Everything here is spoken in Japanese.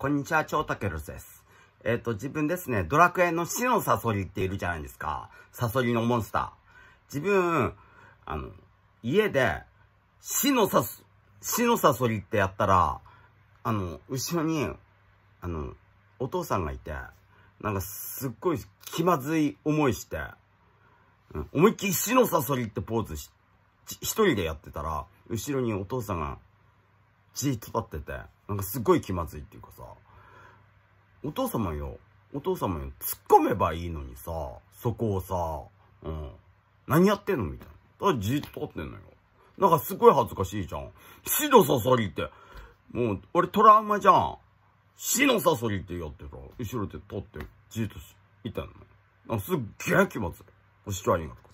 こんにちは、超たけるです。えっ、ー、と、自分ですね、ドラクエの死のサソリっているじゃないですか。サソリのモンスター。自分、あの、家で、死のサス、死のサソリってやったら、あの、後ろに、あの、お父さんがいて、なんかすっごい気まずい思いして、うん、思いっきり死のサソリってポーズし、一人でやってたら、後ろにお父さんがじっと立ってて、なんかすごい気まずいっていうかさ、お父様よ、お父様よ、突っ込めばいいのにさ、そこをさ、うん、何やってんのみたいな。ただじっと立ってんのよ。なんかすごい恥ずかしいじゃん。死のサソリって、もう、俺トラウマじゃん。死のサソリってやってた。後ろで立って、じっとし、いたのね。なんかすっげえ気まずい。お視聴ありがとう。